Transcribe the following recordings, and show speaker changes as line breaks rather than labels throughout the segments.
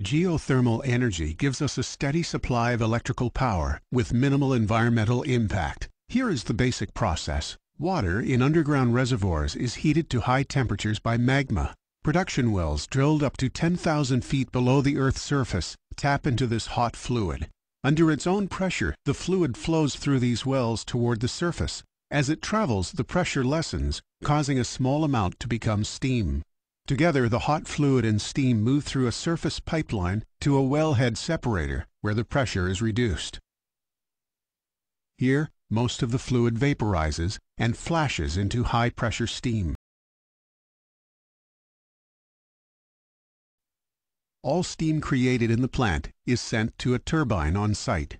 Geothermal energy gives us a steady supply of electrical power with minimal environmental impact. Here is the basic process. Water in underground reservoirs is heated to high temperatures by magma. Production wells drilled up to 10,000 feet below the Earth's surface tap into this hot fluid. Under its own pressure, the fluid flows through these wells toward the surface. As it travels, the pressure lessens, causing a small amount to become steam. Together, the hot fluid and steam move through a surface pipeline to a wellhead separator where the pressure is reduced. Here, most of the fluid vaporizes and flashes into high-pressure steam. All steam created in the plant is sent to a turbine on site.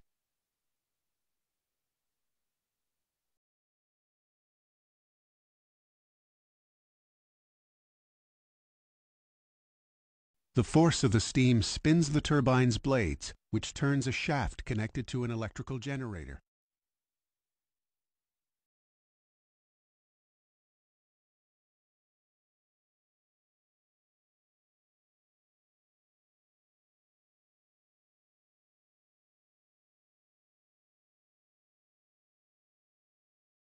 The force of the steam spins the turbine's blades, which turns a shaft connected to an electrical generator.